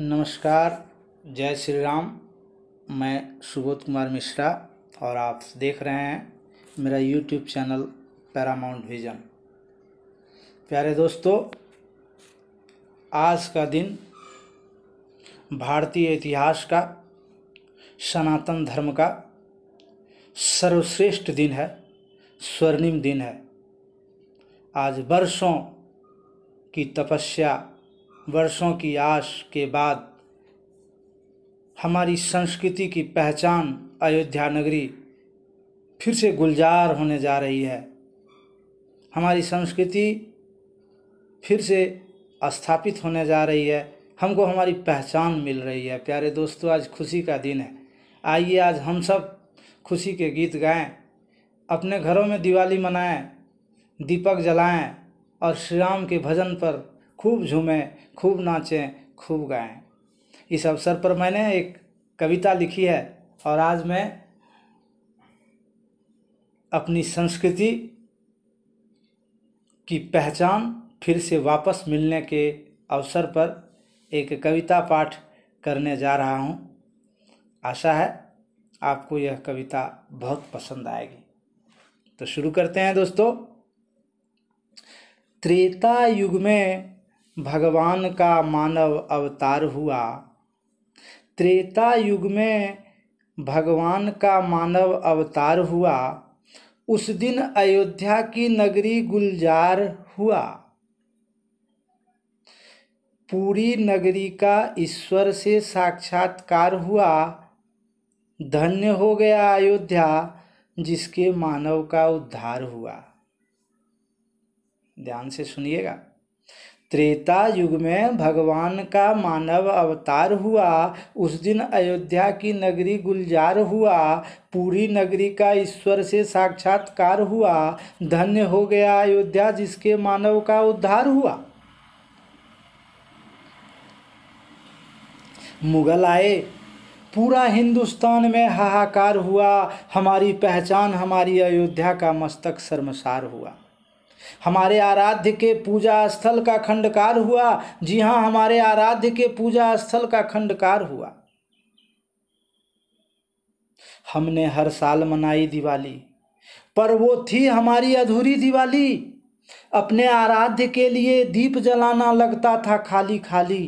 नमस्कार जय श्री राम मैं सुबोध कुमार मिश्रा और आप देख रहे हैं मेरा यूट्यूब चैनल पैरामाउंट विजन प्यारे दोस्तों आज का दिन भारतीय इतिहास का सनातन धर्म का सर्वश्रेष्ठ दिन है स्वर्णिम दिन है आज वर्षों की तपस्या वर्षों की आश के बाद हमारी संस्कृति की पहचान अयोध्या नगरी फिर से गुलजार होने जा रही है हमारी संस्कृति फिर से स्थापित होने जा रही है हमको हमारी पहचान मिल रही है प्यारे दोस्तों आज खुशी का दिन है आइए आज हम सब खुशी के गीत गाएं अपने घरों में दिवाली मनाएं दीपक जलाएं और श्री राम के भजन पर खूब झूमें खूब नाचें खूब गाएं इस अवसर पर मैंने एक कविता लिखी है और आज मैं अपनी संस्कृति की पहचान फिर से वापस मिलने के अवसर पर एक कविता पाठ करने जा रहा हूँ आशा है आपको यह कविता बहुत पसंद आएगी तो शुरू करते हैं दोस्तों त्रेता युग में भगवान का मानव अवतार हुआ त्रेता युग में भगवान का मानव अवतार हुआ उस दिन अयोध्या की नगरी गुलजार हुआ पूरी नगरी का ईश्वर से साक्षात्कार हुआ धन्य हो गया अयोध्या जिसके मानव का उद्धार हुआ ध्यान से सुनिएगा त्रेता युग में भगवान का मानव अवतार हुआ उस दिन अयोध्या की नगरी गुलजार हुआ पूरी नगरी का ईश्वर से साक्षात्कार हुआ धन्य हो गया अयोध्या जिसके मानव का उद्धार हुआ मुगल आए पूरा हिंदुस्तान में हाहाकार हुआ हमारी पहचान हमारी अयोध्या का मस्तक शर्मसार हुआ हमारे आराध्य के पूजा स्थल का खंडकार हुआ जी हाँ हमारे आराध्य के पूजा स्थल का खंडकार हुआ हमने हर साल मनाई दिवाली पर वो थी हमारी अधूरी दिवाली अपने आराध्य के लिए दीप जलाना लगता था खाली खाली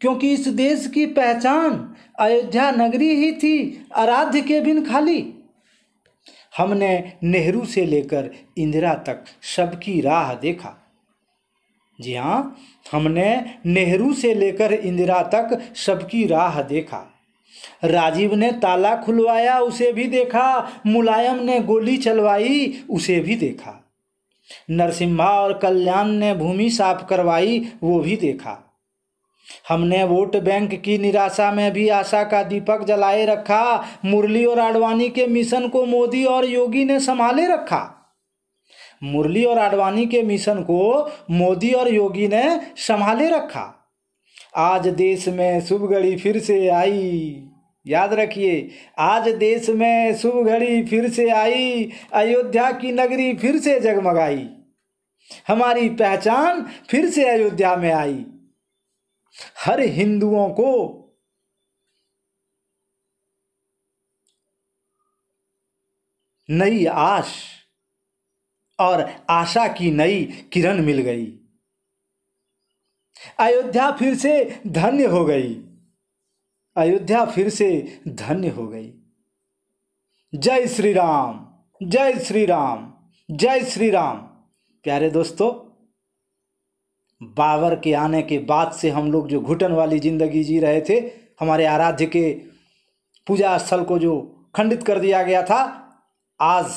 क्योंकि इस देश की पहचान अयोध्या नगरी ही थी आराध्य के बिन खाली हमने नेहरू से लेकर इंदिरा तक सबकी राह देखा जी हाँ हमने नेहरू से लेकर इंदिरा तक सबकी राह देखा राजीव ने ताला खुलवाया उसे भी देखा मुलायम ने गोली चलवाई उसे भी देखा नरसिम्हा और कल्याण ने भूमि साफ करवाई वो भी देखा हमने वोट बैंक की निराशा में भी आशा का दीपक जलाए रखा मुरली और आडवाणी के मिशन को मोदी और योगी ने संभाले रखा मुरली और आडवाणी के मिशन को मोदी और योगी ने संभाले रखा आज देश में शुभ घड़ी फिर से आई याद रखिए आज देश में शुभ घड़ी फिर से आई अयोध्या की नगरी फिर से जगमगाई हमारी पहचान फिर से अयोध्या में आई हर हिंदुओं को नई आश और आशा की नई किरण मिल गई अयोध्या फिर से धन्य हो गई अयोध्या फिर से धन्य हो गई जय श्री राम जय श्री राम जय श्री राम प्यारे दोस्तों बाबर के आने के बाद से हम लोग जो घुटन वाली ज़िंदगी जी रहे थे हमारे आराध्य के पूजा स्थल को जो खंडित कर दिया गया था आज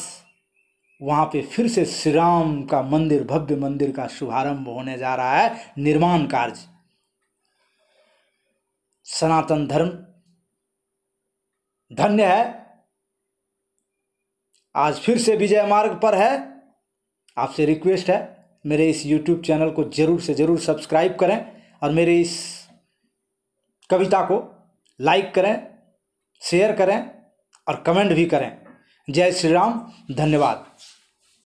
वहाँ पे फिर से श्री राम का मंदिर भव्य मंदिर का शुभारंभ होने जा रहा है निर्माण कार्य सनातन धर्म धन्य है आज फिर से विजय मार्ग पर है आपसे रिक्वेस्ट है मेरे इस यूट्यूब चैनल को ज़रूर से ज़रूर सब्सक्राइब करें और मेरे इस कविता को लाइक करें शेयर करें और कमेंट भी करें जय श्री राम धन्यवाद